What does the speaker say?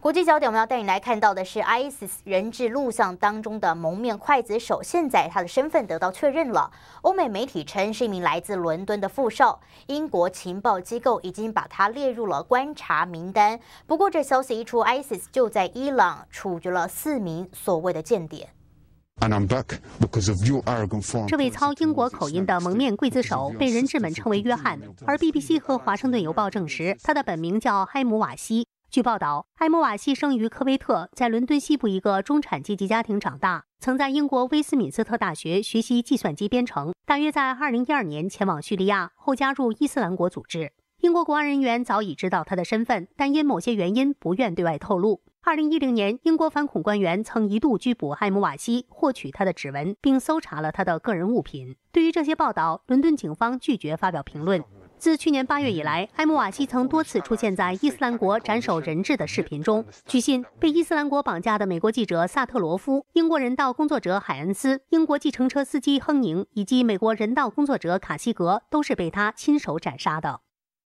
国际焦点，我们要带你来看到的是 ISIS 人质录像当中的蒙面刽子手，现在他的身份得到确认了。欧美媒体称是一名来自伦敦的富少，英国情报机构已经把他列入了观察名单。不过，这消息一出，ISIS 就在伊朗处决了四名所谓的间谍。这位操英国口音的蒙面刽子手被人质们称为约翰，而 BBC 和华盛顿邮报证实他的本名叫海姆瓦西。据报道，艾莫瓦西生于科威特，在伦敦西部一个中产阶级家庭长大，曾在英国威斯敏斯特大学学习计算机编程。大约在2012年前往叙利亚后，加入伊斯兰国组织。英国国安人员早已知道他的身份，但因某些原因不愿对外透露。2010年，英国反恐官员曾一度拘捕艾姆瓦西，获取他的指纹，并搜查了他的个人物品。对于这些报道，伦敦警方拒绝发表评论。自去年八月以来，艾姆瓦西曾多次出现在伊斯兰国斩首人质的视频中。据信，被伊斯兰国绑架的美国记者萨特罗夫、英国人道工作者海恩斯、英国计程车司机亨宁以及美国人道工作者卡西格，都是被他亲手斩杀的。